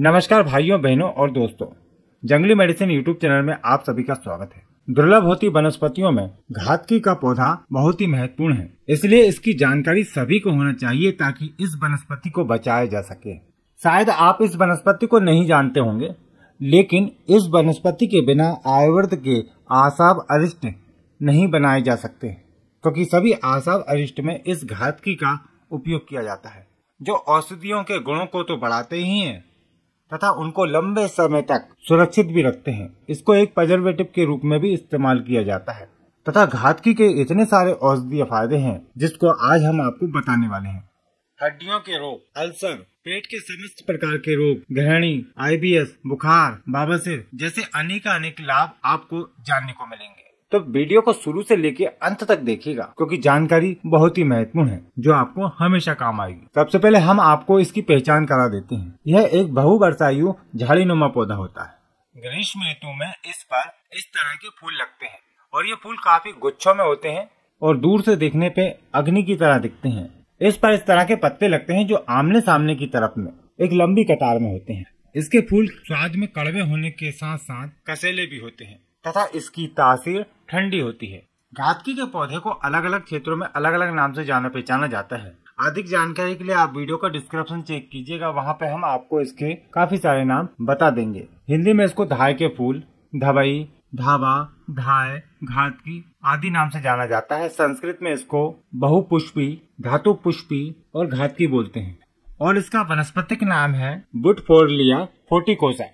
नमस्कार भाइयों बहनों और दोस्तों जंगली मेडिसिन यूट्यूब चैनल में आप सभी का स्वागत है दुर्लभ होती वनस्पतियों में घातकी का पौधा बहुत ही महत्वपूर्ण है इसलिए इसकी जानकारी सभी को होना चाहिए ताकि इस वनस्पति को बचाया जा सके शायद आप इस वनस्पति को नहीं जानते होंगे लेकिन इस वनस्पति के बिना आयुर्वेद के आसाब अरिष्ट नहीं बनाए जा सकते क्योंकि सभी आसाब अरिष्ट में इस घातकी का उपयोग किया जाता है जो औषधियों के गुणों को तो बढ़ाते ही हैं तथा उनको लंबे समय तक सुरक्षित भी रखते हैं इसको एक प्रजर्वेटिव के रूप में भी इस्तेमाल किया जाता है तथा घातकी के इतने सारे औषधीय फायदे हैं जिसको आज हम आपको बताने वाले हैं हड्डियों के रोग अल्सर पेट के समस्त प्रकार के रोग गृहणी आईबीएस बुखार बाबा जैसे अनेक अनेक लाभ आपको जानने को मिलेंगे तो वीडियो को शुरू से लेके अंत तक देखिएगा क्योंकि जानकारी बहुत ही महत्वपूर्ण है जो आपको हमेशा काम आएगी सबसे पहले हम आपको इसकी पहचान करा देते हैं यह एक बहुवर्षायु झाड़ी नुमा पौधा होता है ग्रीष्म ऋतु में इस पर इस तरह के फूल लगते हैं और ये फूल काफी गुच्छों में होते हैं और दूर से देखने पे अग्नि की तरह दिखते हैं इस पर इस तरह के पत्ते लगते हैं जो आमने सामने की तरफ में एक लंबी कतार में होते हैं इसके फूल स्वाद में कड़वे होने के साथ साथ कसेले भी होते हैं तथा इसकी तासीर ठंडी होती है घातकी के पौधे को अलग अलग क्षेत्रों में अलग अलग नाम से जाना पहचाना जाता है अधिक जानकारी के लिए आप वीडियो का डिस्क्रिप्शन चेक कीजिएगा वहाँ पे हम आपको इसके काफी सारे नाम बता देंगे हिंदी में इसको धाय के फूल धबई धावा धाय घातकी आदि नाम से जाना जाता है संस्कृत में इसको बहुपुष्पी धातु पुष्पी और घातकी बोलते हैं और इसका वनस्पतिक नाम है बुटफोरलिया फोर्टिकोसा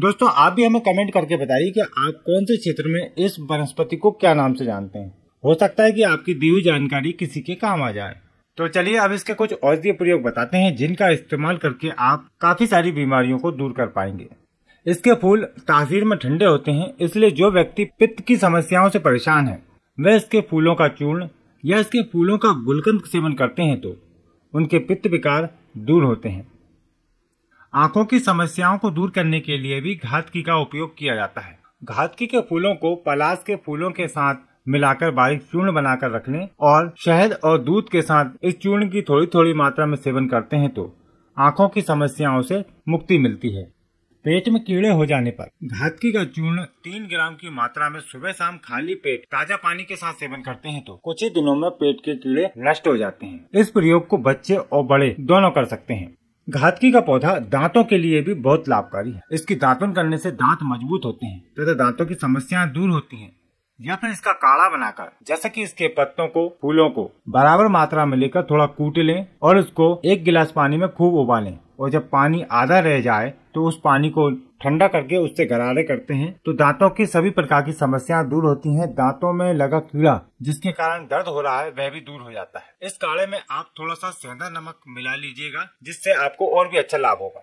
दोस्तों आप भी हमें कमेंट करके बताइए कि आप कौन से क्षेत्र में इस वनस्पति को क्या नाम से जानते हैं हो सकता है कि आपकी दी हुई जानकारी किसी के काम आ जाए तो चलिए अब इसके कुछ औषधीय प्रयोग बताते हैं जिनका इस्तेमाल करके आप काफी सारी बीमारियों को दूर कर पाएंगे इसके फूल तासीर में ठंडे होते हैं इसलिए जो व्यक्ति पित्त की समस्याओं से परेशान है वह इसके फूलों का चूर्ण या इसके फूलों का गुलकंद सेवन करते हैं तो उनके पित्त विकार दूर होते हैं आंखों की समस्याओं को दूर करने के लिए भी घातकी का उपयोग किया जाता है घातकी के फूलों को पलाश के फूलों के साथ मिलाकर बारीक चूर्ण बनाकर रखने और शहद और दूध के साथ इस चूर्ण की थोड़ी थोड़ी मात्रा में सेवन करते हैं तो आंखों की समस्याओं से मुक्ति मिलती है पेट में कीड़े हो जाने पर घातकी का चूर्ण तीन ग्राम की मात्रा में सुबह शाम खाली पेट ताजा पानी के साथ सेवन करते हैं तो कुछ ही दिनों में पेट के कीड़े नष्ट हो जाते हैं इस प्रयोग को बच्चे और बड़े दोनों कर सकते हैं घातकी का पौधा दांतों के लिए भी बहुत लाभकारी है इसकी दांतन करने से दांत मजबूत होते हैं तथा तो दांतों की समस्याएं दूर होती हैं या फिर इसका काढ़ा बनाकर जैसे कि इसके पत्तों को फूलों को बराबर मात्रा में लेकर थोड़ा कूट लें और उसको एक गिलास पानी में खूब उबालें और जब पानी आधा रह जाए तो उस पानी को ठंडा करके उससे गरारे करते हैं तो दांतों की सभी प्रकार की समस्याएं दूर होती हैं दांतों में लगा कीड़ा जिसके कारण दर्द हो रहा है वह भी दूर हो जाता है इस काढ़े में आप थोड़ा सा सेंधा नमक मिला लीजिएगा जिससे आपको और भी अच्छा लाभ होगा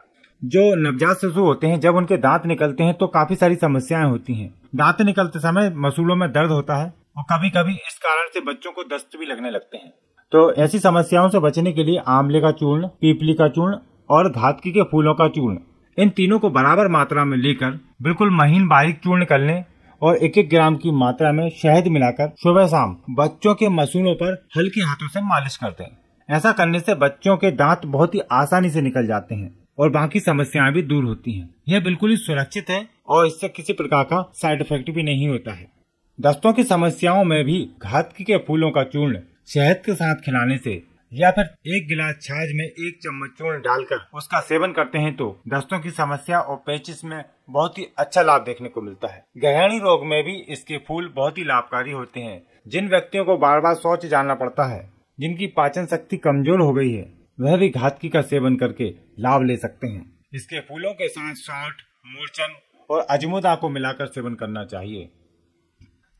जो नवजात शिशु होते हैं जब उनके दांत निकलते हैं तो काफी सारी समस्याएं होती हैं दांत निकलते समय मसूलों में दर्द होता है और कभी कभी इस कारण से बच्चों को दस्त भी लगने लगते हैं तो ऐसी समस्याओं से बचने के लिए आंवले का चूर्ण पीपली का चूर्ण और घातकी के फूलों का चूर्ण इन तीनों को बराबर मात्रा में लेकर बिल्कुल महीन बारीक चूर्ण कर लें और एक एक ग्राम की मात्रा में शहद मिलाकर सुबह शाम बच्चों के मसूड़ों पर हल्के हाथों से मालिश करते दें ऐसा करने से बच्चों के दांत बहुत ही आसानी से निकल जाते हैं और बाकी समस्याएं भी दूर होती हैं। यह बिल्कुल ही सुरक्षित है और इससे किसी प्रकार का साइड इफेक्ट भी नहीं होता है दस्तों की समस्याओं में भी घातकी के फूलों का चूर्ण शहद के साथ खिलाने से या फिर एक गिलास छाछ में एक चम्मच चूर्ण डालकर उसका सेवन करते हैं तो दस्तों की समस्या और पेचिस में बहुत ही अच्छा लाभ देखने को मिलता है गहणी रोग में भी इसके फूल बहुत ही लाभकारी होते हैं जिन व्यक्तियों को बार बार शौच जानना पड़ता है जिनकी पाचन शक्ति कमजोर हो गई है वह भी घातकी का सेवन करके लाभ ले सकते हैं इसके फूलों के साथ शॉर्ट मूर्चन और अजमोदा को मिलाकर सेवन करना चाहिए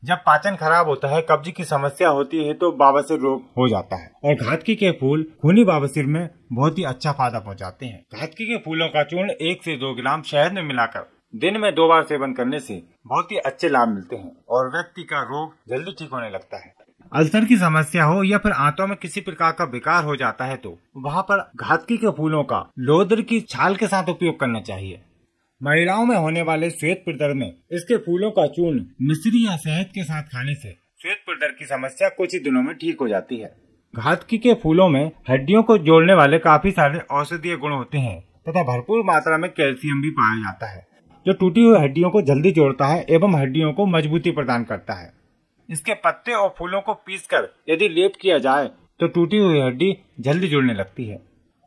जब पाचन खराब होता है कब्ज की समस्या होती है तो बाबासिर रोग हो जाता है और घातकी के फूल खूनी बाबासिर में बहुत ही अच्छा फायदा पहुंचाते हैं घातकी के फूलों का चूर्ण एक से दो ग्राम शहद में मिलाकर दिन में दो बार सेवन करने से बहुत ही अच्छे लाभ मिलते हैं और व्यक्ति का रोग जल्दी ठीक होने लगता है अल्सर की समस्या हो या फिर आंतों में किसी प्रकार का विकार हो जाता है तो वहाँ पर घातकी के फूलों का लोदर की छाल के साथ उपयोग करना चाहिए महिलाओं में होने वाले श्वेत पितर में इसके फूलों का चूर्ण मिश्री या शहद के साथ खाने से श्वेत पितर की समस्या कुछ ही दिनों में ठीक हो जाती है घातकी के फूलों में हड्डियों को जोड़ने वाले काफी सारे औषधीय गुण होते हैं तथा भरपूर मात्रा में कैल्शियम भी पाया जाता है जो टूटी हुई हड्डियों को जल्दी जोड़ता है एवं हड्डियों को मजबूती प्रदान करता है इसके पत्ते और फूलों को कर यदि लेप किया जाए तो टूटी हुई हड्डी जल्दी जुड़ने लगती है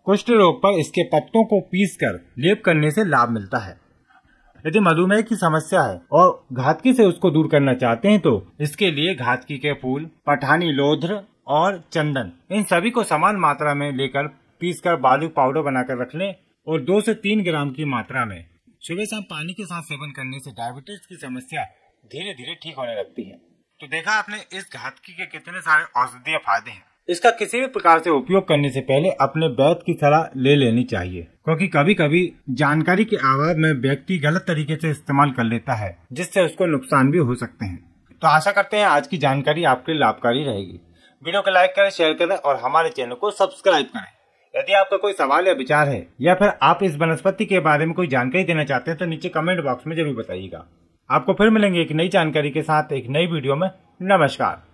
कुष्ठ रोग पर इसके पत्तों को पीसकर लेप करने से लाभ मिलता है यदि मधुमेह की समस्या है और घातकी से उसको दूर करना चाहते हैं तो इसके लिए घातकी के फूल पठानी लोध्र और चंदन इन सभी को समान मात्रा में लेकर पीस कर बालू पाउडर बनाकर रख लें और दो से तीन ग्राम की मात्रा में सुबह शाम पानी के साथ सेवन करने से डायबिटीज की समस्या धीरे धीरे ठीक होने लगती है तो देखा आपने इस घातकी के कितने सारे औषधीय फायदे हैं इसका किसी भी प्रकार से उपयोग करने से पहले अपने वैद्य की सलाह ले लेनी चाहिए क्योंकि कभी कभी जानकारी के अभाव में व्यक्ति गलत तरीके से इस्तेमाल कर लेता है जिससे उसको नुकसान भी हो सकते हैं तो आशा करते हैं आज की जानकारी आपके लिए लाभकारी रहेगी वीडियो को लाइक करें शेयर करें और हमारे चैनल को सब्सक्राइब करें यदि आपका कोई सवाल या विचार है या फिर आप इस वनस्पति के बारे में कोई जानकारी देना चाहते हैं तो नीचे कमेंट बॉक्स में जरूर बताइएगा आपको फिर मिलेंगे एक नई जानकारी के साथ एक नई वीडियो में नमस्कार